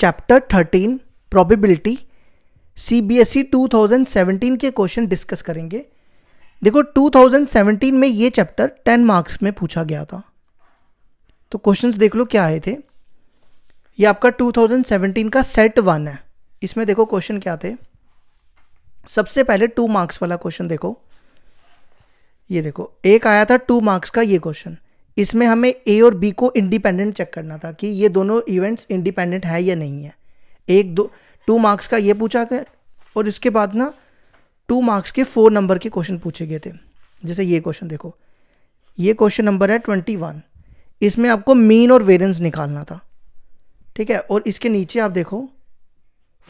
Chapter thirteen probability C B S E two thousand seventeen के question discuss करेंगे देखो to thousand seventeen में ये चैप्टर टेन मार्क्स में पूछा गया था तो क्वेश्चंस देख लो क्या आए थे ये आपका टू थाउजेंड सेवनटीन का सेट वन है इसमें देखो क्वेश्चन क्या थे सबसे पहले टू मार्क्स वाला क्वेश्चन देखो ये देखो एक आया था टू मार्क्स का ये क्वेश्चन इसमें हमें ए और बी को इंडिपेंडेंट चेक करना था कि ये दोनों इवेंट्स इंडिपेंडेंट है या नहीं है एक दो टू मार्क्स का ये पूछा गया और इसके बाद ना टू मार्क्स के फोर नंबर के क्वेश्चन पूछे गए थे जैसे ये क्वेश्चन देखो ये क्वेश्चन नंबर है ट्वेंटी वन इसमें आपको मीन और वेरियंस निकालना था ठीक है और इसके नीचे आप देखो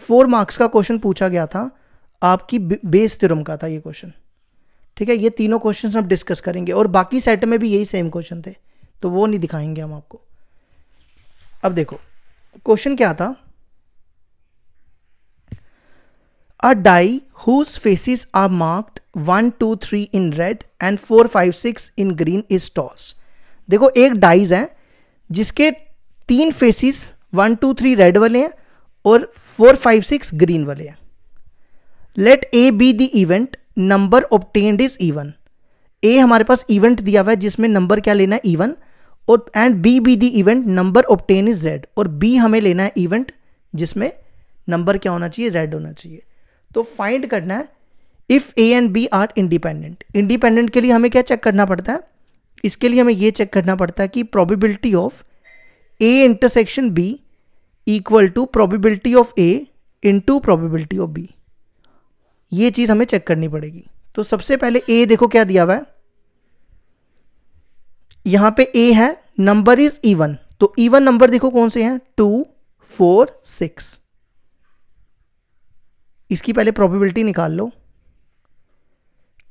फोर मार्क्स का क्वेश्चन पूछा गया था आपकी बेस थ्योरम का था ये क्वेश्चन ठीक है ये तीनों क्वेश्चन हम डिस्कस करेंगे और बाकी सेट में भी यही सेम क्वेश्चन थे तो वो नहीं दिखाएंगे हम आपको अब देखो क्वेश्चन क्या था a die whose faces are marked one two three in red and four five six in green is toss देखो एक डाइज है जिसके तीन faces one two three red वाले हैं और फोर फाइव सिक्स ग्रीन वाले हैं let A be the event number obtained is even A हमारे पास इवेंट दिया हुआ है जिसमें नंबर क्या लेना है इवन और and B be the event number obtain is red और बी हमें लेना है इवेंट जिसमें नंबर क्या होना चाहिए रेड होना चाहिए तो फाइंड करना है if A and B are independent independent के लिए हमें क्या चेक करना पड़ता है इसके लिए हमें यह चेक करना पड़ता है कि probability of A intersection B equal to probability of A into probability of B ये चीज़ हमें चेक करनी पड़ेगी तो सबसे पहले ए देखो क्या दिया हुआ है यहाँ पे ए है नंबर इज इवन तो इवन नंबर देखो कौन से हैं टू फोर सिक्स इसकी पहले प्रोबेबिलिटी निकाल लो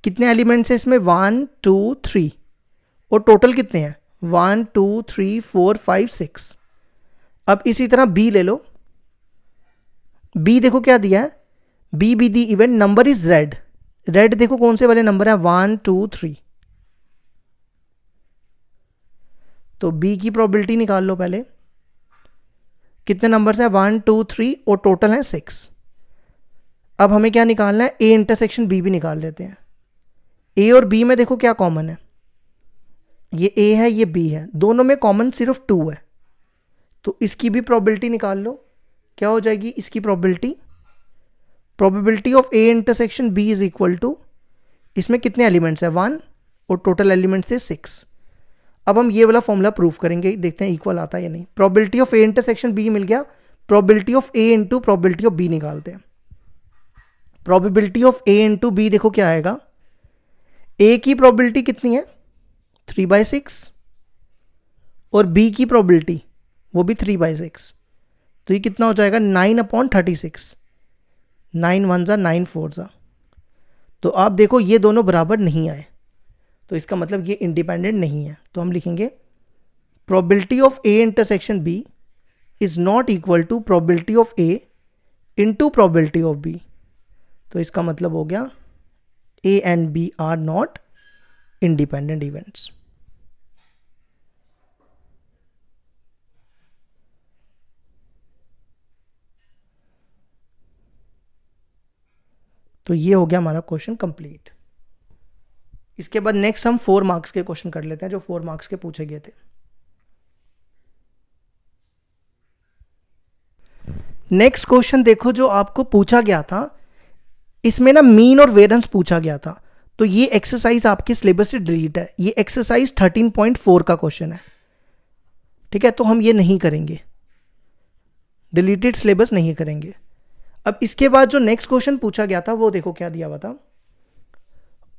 कितने एलिमेंट्स हैं इसमें वन टू थ्री और टोटल कितने हैं one two three four five six अब इसी तरह बी ले लो बी देखो क्या दिया है B be the event number is red red देखो कौन से वाले नंबर है वन टू थ्री तो बी की प्रोबेबिलिटी निकाल लो पहले कितने नंबर्स हैं वन टू थ्री और टोटल हैं सिक्स अब हमें क्या निकालना है ए इंटरसेक्शन बी भी निकाल लेते हैं ए और बी में देखो क्या कॉमन है ये ए है ये बी है दोनों में कॉमन सिर्फ टू है तो इसकी भी प्रॉबिलिटी निकाल लो क्या हो जाएगी इसकी probability probability of A intersection B is equal to इसमें कितने एलिमेंट्स है वन और टोटल एलिमेंट्स थे सिक्स अब हम ये वाला फॉर्मूला प्रूव करेंगे देखते हैं इक्वल आता है या नहीं probability of A intersection B मिल गया probability of A into probability of B निकालते हैं probability of A into B देखो क्या आएगा ए की प्रोबेबिलिटी कितनी है थ्री बाई सिक्स और बी की प्रोबेबिलिटी वो भी थ्री बाय सिक्स तो ये कितना हो जाएगा nine upon thirty six nine one ज़ा नाइन फोर ज़ा तो आप देखो ये दोनों बराबर नहीं आए तो इसका मतलब ये इंडिपेंडेंट नहीं है तो हम लिखेंगे probability of A intersection B is not equal to probability of A into probability of B तो इसका मतलब हो गया A and B are not independent events तो ये हो गया हमारा क्वेश्चन कंप्लीट इसके बाद नेक्स्ट हम फोर मार्क्स के क्वेश्चन कर लेते हैं जो फोर मार्क्स के पूछे गए थे नेक्स्ट क्वेश्चन देखो जो आपको पूछा गया था इसमें ना मीन और वेरेंस पूछा गया था तो ये एक्सरसाइज आपके सिलेबस से डिलीट है ये एक्सरसाइज 13.4 का क्वेश्चन है ठीक है तो हम ये नहीं करेंगे डिलीटेड सिलेबस नहीं करेंगे अब इसके बाद जो नेक्स्ट क्वेश्चन पूछा गया था वो देखो क्या दिया हुआ था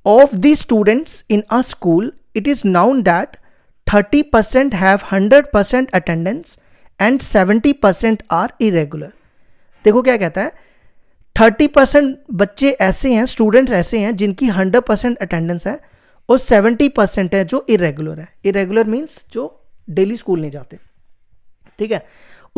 of the students in a school it is known that 30% percent have hundred percent attendance and seventy percent are irregular देखो क्या कहता है 30% परसेंट बच्चे ऐसे हैं स्टूडेंट्स ऐसे हैं जिनकी 100% परसेंट अटेंडेंस है और 70% परसेंट है जो इरेगुलर है इरेगुलर मीन्स जो डेली स्कूल नहीं जाते ठीक है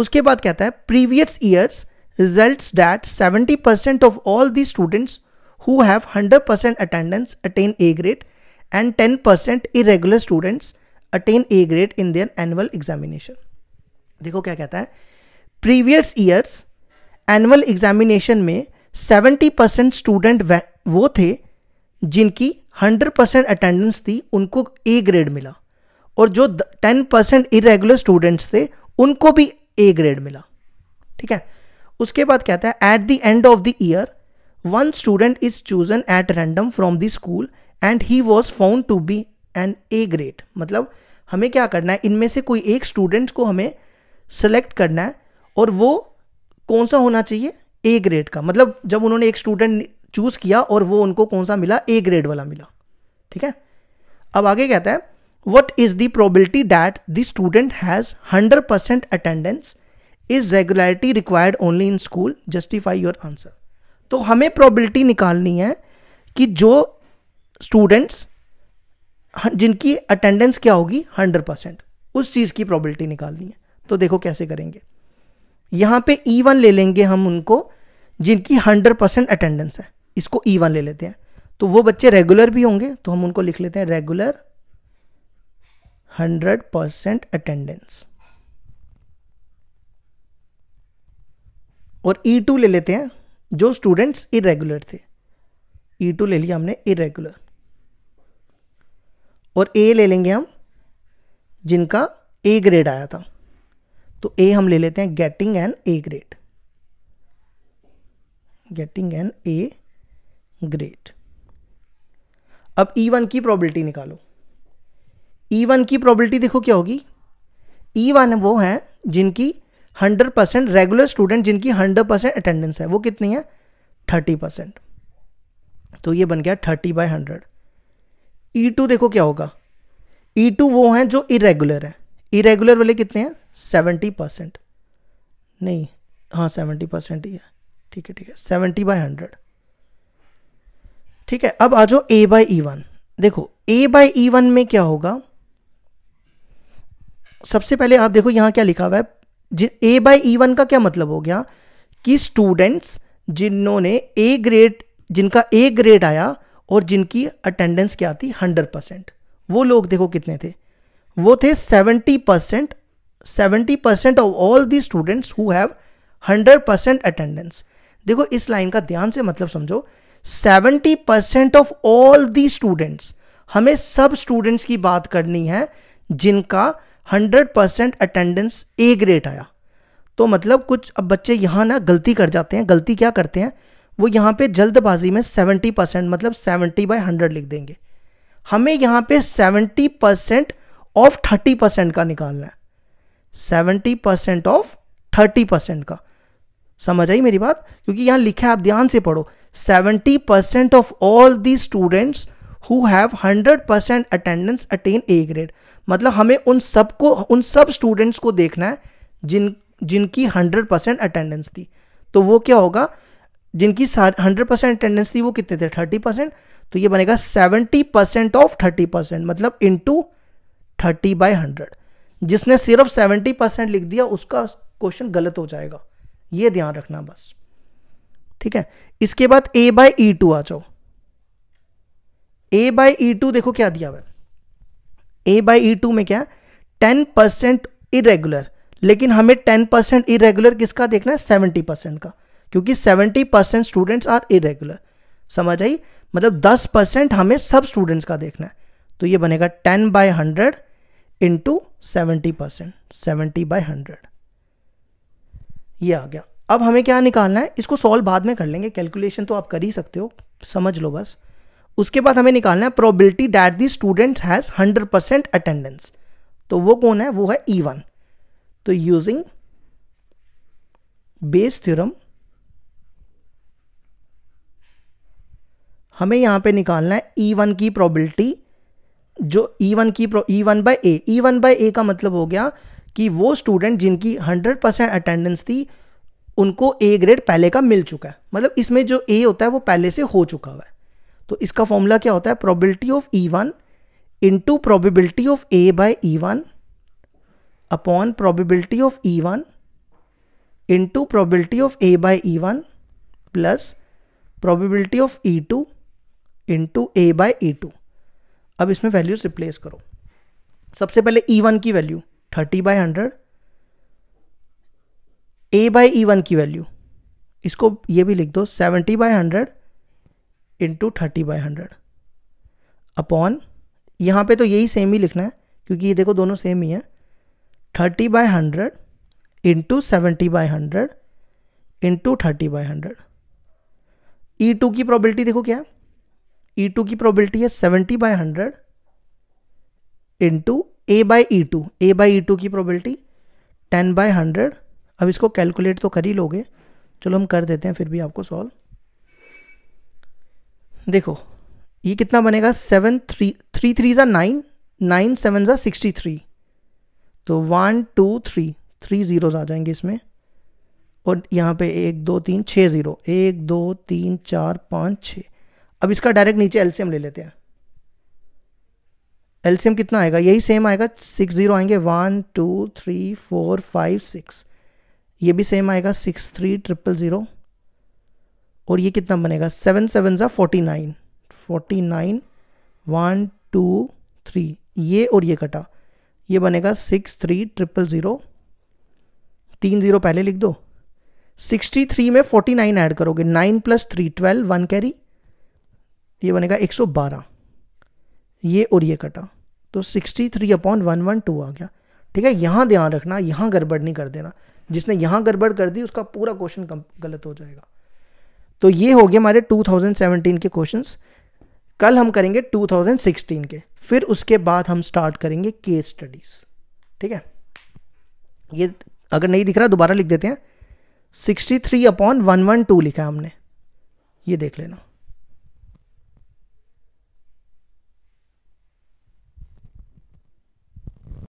उसके बाद कहता है previous years results that 70% of all the students who have 100% attendance attain A grade and 10% irregular students attain A grade in their annual examination. देखो क्या कहता है प्रीवियस ईयर्स एनुअल एग्जामिनेशन में 70 परसेंट स्टूडेंट वो थे जिनकी 100 परसेंट अटेंडेंस थी उनको ए ग्रेड मिला और जो 10 परसेंट इरेगुलर स्टूडेंट्स थे उनको भी ए ग्रेड मिला ठीक है उसके बाद कहता है at the end of the year one student is chosen at random from the school and he was found to be an A grade मतलब हमें क्या करना है इनमें से कोई एक स्टूडेंट को हमें सेलेक्ट करना है और वो कौन सा होना चाहिए ए ग्रेड का मतलब जब उन्होंने एक स्टूडेंट चूज़ किया और वो उनको कौन सा मिला ए ग्रेड वाला मिला ठीक है अब आगे कहता है what is the probability that the student has hundred percent attendance is regularity required only in school justify your answer तो हमें प्रॉबिलिटी निकालनी है कि जो स्टूडेंट्स हाँ, जिनकी अटेंडेंस क्या होगी हंड्रेड परसेंट उस चीज़ की प्रॉबिलिटी निकालनी है तो देखो कैसे करेंगे यहाँ पे ई e वन ले लेंगे हम उनको जिनकी हंड्रेड परसेंट अटेंडेंस है इसको ई e वन ले लेते हैं तो वो बच्चे रेगुलर भी होंगे तो हम उनको लिख लेते हैं रेगुलर हंड्रेड परसेंट अटेंडेंस और ई e टू ले लेते हैं जो स्टूडेंट्स इरेगुलर थे ई e टू ले लिया हमने इरेगुलर और ए ले लेंगे हम जिनका ए ग्रेड आया था तो ए हम ले लेते हैं getting an A grade getting an A grade अब ई e वन की प्रोबेबिलिटी निकालो ई वन की प्रोबेबिलिटी देखो क्या होगी ई वन वो हैं जिनकी हंड्रेड परसेंट रेगुलर स्टूडेंट जिनकी हंड्रेड परसेंट अटेंडेंस है वो कितनी है थर्टी परसेंट तो ये बन गया thirty by hundred E e two देखो क्या होगा ई e टू वो हैं जो इरेगुलर है इरेगुलर वाले कितने हैं सेवेंटी परसेंट नहीं हाँ सेवेंटी परसेंट ही है ठीक है ठीक है सेवेंटी बाय हंड्रेड ठीक है अब आ जाओ ए बाय ई वन देखो ए बाय ई वन में क्या होगा सबसे पहले आप देखो यहां क्या लिखा हुआ है ए बाई ई वन का क्या मतलब हो गया कि स्टूडेंट्स जिन्होंने ए ग्रेड जिनका ए ग्रेड आया और जिनकी अटेंडेंस क्या थी हंड्रेड परसेंट वो लोग देखो कितने थे वो थे seventy percent seventy percent of all the students who have hundred percent attendance देखो इस लाइन का ध्यान से मतलब समझो seventy percent of all the students हमें सब स्टूडेंट्स की बात करनी है जिनका hundred percent attendance A grade आया तो मतलब कुछ अब बच्चे यहाँ ना गलती कर जाते हैं गलती क्या करते हैं वो यहाँ पे जल्दबाजी में सेवेंटी परसेंट मतलब सेवेंटी बाई हंड्रेड लिख देंगे हमें यहाँ पे seventy percent of thirty percent का निकालना है seventy percent of thirty percent का समझ आई मेरी बात क्योंकि यहाँ लिखा है आप ध्यान से पढ़ो seventy percent of all the students who have hundred percent attendance attain A grade मतलब हमें उन सब को उन सब स्टूडेंट्स को देखना है जिन जिनकी हंड्रेड परसेंट अटेंडेंस थी तो वो क्या होगा जिनकी हंड्रेड परसेंट अटेंडेंस थी वो कितने थे थर्टी परसेंट तो ये बनेगा seventy percent of thirty percent मतलब इंटू थर्टी बाई हंड्रेड जिसने सिर्फ सेवेंटी परसेंट लिख दिया उसका क्वेश्चन गलत हो जाएगा ये ध्यान रखना बस ठीक है इसके बाद ए बाई ई टू आ जाओ ए बाई ई टू देखो क्या दिया हुआ ए बाई ई टू में क्या टेन परसेंट इरेगुलर लेकिन हमें टेन परसेंट इरेगुलर किसका देखना है सेवेंटी परसेंट का क्योंकि seventy percent students are irregular समझ आई मतलब दस परसेंट हमें सब स्टूडेंट्स का देखना है तो ये बनेगा ten by hundred into seventy percent seventy by hundred ये आ गया अब हमें क्या निकालना है इसको सॉल्व बाद में कर लेंगे कैलकुलेशन तो आप कर ही सकते हो समझ लो बस उसके बाद हमें निकालना है probability that the student has hundred percent attendance तो वो कौन है वो है ई e वन तो यूजिंग बेस थ्योरम हमें यहां पे निकालना है ई e वन की प्रोबिलिटी जो ई e वन की E one by A E one by A का मतलब हो गया कि वो स्टूडेंट जिनकी हंड्रेड परसेंट अटेंडेंस थी उनको ए ग्रेड पहले का मिल चुका है मतलब इसमें जो ए होता है वो पहले से हो चुका हुआ है तो इसका फॉर्मूला क्या होता है probability of E one into probability of A by E one upon probability of E one into probability of A by E one plus probability of E two into A by E two अब इसमें values replace करो सबसे पहले E e one की value thirty by hundred A by E one की value इसको ये भी लिख दो seventy by hundred into thirty by hundred upon यहाँ पे तो यही सेम ही लिखना है क्योंकि ये देखो दोनों सेम ही है thirty by hundred into seventy by hundred into thirty by hundred E two की प्रॉबिलिटी देखो क्या ई e टू की प्रॉबिलिटी है seventy by hundred into A by E two A by E two की probability ten by hundred अब इसको calculate तो कर ही लोगे चलो हम कर देते हैं फिर भी आपको सॉल्व देखो ये कितना बनेगा सेवन थ्री थ्री थ्री ज़ा नाइन नाइन सेवन ज़ा सिक्सटी थ्री तो one two three three zeros आ जाएंगे इसमें और यहाँ पे एक दो तीन छः ज़ीरो एक दो तीन चार पाँच छः अब इसका डायरेक्ट नीचे एलसीएम ले लेते हैं एलसीएम कितना आएगा यही सेम आएगा सिक्स ज़ीरो आएंगे one two three four five six ये भी सेम आएगा सिक्स थ्री ट्रिपल ज़ीरो और ये कितना बनेगा सेवन सेवन सा forty nine forty nine one two three ये और ये कटा ये बनेगा सिक्स थ्री ट्रिपल ज़ीरो तीन ज़ीरो पहले लिख दो सिक्सटी थ्री में फोर्टी नाइन ऐड करोगे nine plus three twelve one carry ये बनेगा एक सौ बारह ये और ये कटा तो sixty three upon one one two आ गया ठीक है यहाँ ध्यान रखना यहाँ गड़बड़ नहीं कर देना जिसने यहाँ गड़बड़ कर दी उसका पूरा क्वेश्चन गलत हो जाएगा तो ये हो गए हमारे 2017 के क्वेश्चंस कल हम करेंगे 2016 के फिर उसके बाद हम स्टार्ट करेंगे केस स्टडीज़ ठीक है ये अगर नहीं दिख रहा दोबारा लिख देते हैं 63 अपॉन वन लिखा है हमने ये देख लेना